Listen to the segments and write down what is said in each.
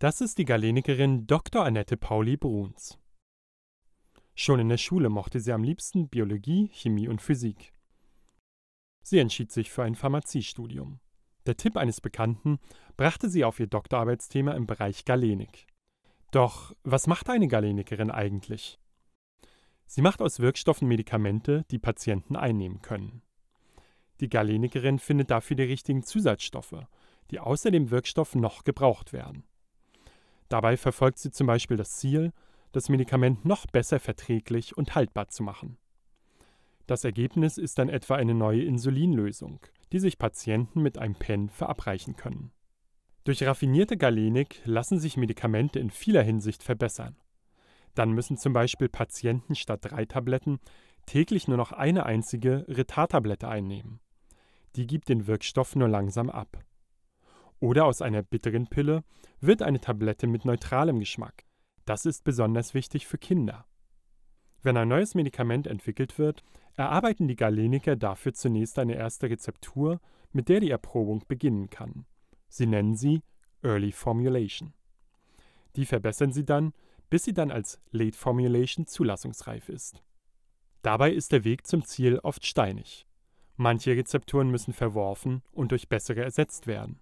Das ist die Galenikerin Dr. Annette Pauli Bruns. Schon in der Schule mochte sie am liebsten Biologie, Chemie und Physik. Sie entschied sich für ein Pharmaziestudium. Der Tipp eines Bekannten brachte sie auf ihr Doktorarbeitsthema im Bereich Galenik. Doch was macht eine Galenikerin eigentlich? Sie macht aus Wirkstoffen Medikamente, die Patienten einnehmen können. Die Galenikerin findet dafür die richtigen Zusatzstoffe, die außer dem Wirkstoff noch gebraucht werden. Dabei verfolgt sie zum Beispiel das Ziel, das Medikament noch besser verträglich und haltbar zu machen. Das Ergebnis ist dann etwa eine neue Insulinlösung, die sich Patienten mit einem Pen verabreichen können. Durch raffinierte Galenik lassen sich Medikamente in vieler Hinsicht verbessern. Dann müssen zum Beispiel Patienten statt drei Tabletten täglich nur noch eine einzige retard einnehmen. Die gibt den Wirkstoff nur langsam ab oder aus einer bitteren Pille wird eine Tablette mit neutralem Geschmack. Das ist besonders wichtig für Kinder. Wenn ein neues Medikament entwickelt wird, erarbeiten die Galeniker dafür zunächst eine erste Rezeptur, mit der die Erprobung beginnen kann. Sie nennen sie Early Formulation. Die verbessern sie dann, bis sie dann als Late Formulation zulassungsreif ist. Dabei ist der Weg zum Ziel oft steinig. Manche Rezepturen müssen verworfen und durch bessere ersetzt werden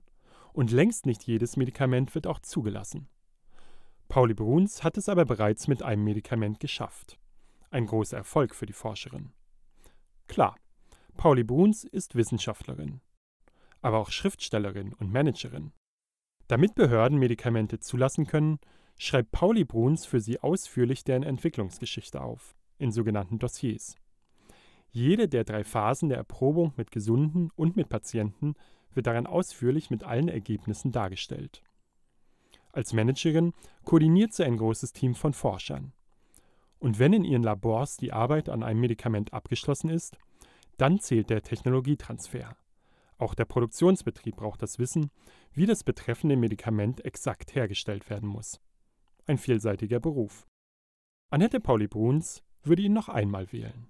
und längst nicht jedes Medikament wird auch zugelassen. Pauli Bruns hat es aber bereits mit einem Medikament geschafft. Ein großer Erfolg für die Forscherin. Klar, Pauli Bruns ist Wissenschaftlerin, aber auch Schriftstellerin und Managerin. Damit Behörden Medikamente zulassen können, schreibt Pauli Bruns für sie ausführlich deren Entwicklungsgeschichte auf, in sogenannten Dossiers. Jede der drei Phasen der Erprobung mit Gesunden und mit Patienten wird darin ausführlich mit allen Ergebnissen dargestellt. Als Managerin koordiniert sie ein großes Team von Forschern. Und wenn in ihren Labors die Arbeit an einem Medikament abgeschlossen ist, dann zählt der Technologietransfer. Auch der Produktionsbetrieb braucht das Wissen, wie das betreffende Medikament exakt hergestellt werden muss. Ein vielseitiger Beruf. Annette Pauli-Bruns würde ihn noch einmal wählen.